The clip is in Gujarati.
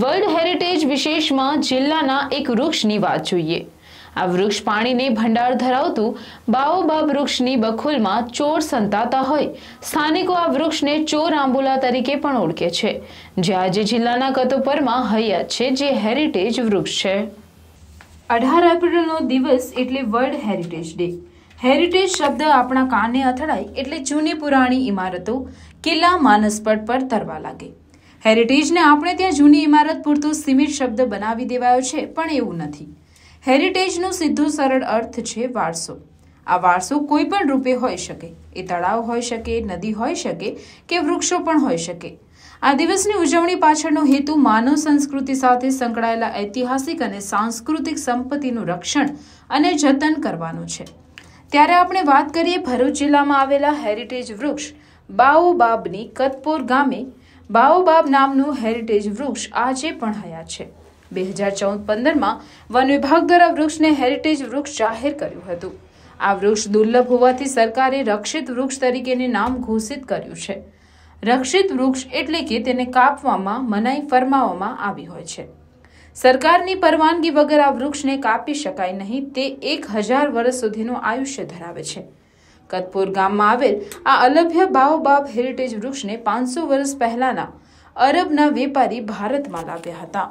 વર્લ્ડ હેરિટેજ વિશેષમાં જિલ્લાના એક વૃક્ષની વાત જોઈએ આ વૃક્ષ પાણીને ભંડાર ધરાવતું બાઓબાબ વૃક્ષની બખોલમાં ચોર સંતાતા હોય સ્થાનિકો આ વૃક્ષને ચોર આંબુલા તરીકે પણ ઓળખે છે જે આજે જિલ્લાના કતોપરમાં હૈયાત છે જે હેરિટેજ વૃક્ષ છે અઢાર એપ્રિલનો દિવસ એટલે વર્લ્ડ હેરિટેજ ડે હેરિટેજ શબ્દ આપણા કાને અથડાય એટલે જૂની પુરાણી ઇમારતો કિલ્લા માનસપટ પર તરવા લાગે હેરિટેજને આપણે ત્યાં જૂની ઇમારત પૂરતો સીમિત શબ્દ બનાવી દેવાયો છે પણ એવું નથી હેરિટેજનો સીધો સરળ અર્થ છે વારસો આ વારસો કોઈ પણ રૂપે હોઈ શકે એ તળાવ હોઈ શકે નદી હોઈ શકે કે વૃક્ષો પણ હોઈ શકે આ દિવસની ઉજવણી પાછળનો હેતુ માનવ સંસ્કૃતિ સાથે સંકળાયેલા ઐતિહાસિક અને સાંસ્કૃતિક સંપત્તિનું રક્ષણ અને જતન કરવાનું છે ત્યારે આપણે વાત કરીએ ભરૂચ જિલ્લામાં આવેલા હેરિટેજ વૃક્ષ બાઓ બાબની કતપોર ગામે બાઓબાબ નામનું હેરિટેજ વૃક્ષ આજે પણ હયા છે બે હજાર ચૌદ પંદરમાં વન વિભાગ દ્વારા વૃક્ષને હેરિટેજ વૃક્ષ જાહેર કર્યું હતું આ વૃક્ષ દુર્લભ હોવાથી સરકારે રક્ષિત વૃક્ષ તરીકેને નામ ઘોષિત કર્યું છે રક્ષિત વૃક્ષ એટલે કે તેને કાપવામાં મનાઈ ફરમાવવામાં આવી હોય છે સરકારની પરવાનગી વગર આ વૃક્ષને કાપી શકાય નહીં તે એક હજાર વર્ષ સુધીનું આયુષ્ય ધરાવે છે કતપુર ગામમાં આવેલ આ અલભ્ય બાઓબાબ હેરિટેજ વૃક્ષને પાંચસો વર્ષ પહેલાના અરબના વેપારી ભારતમાં લાવ્યા હતા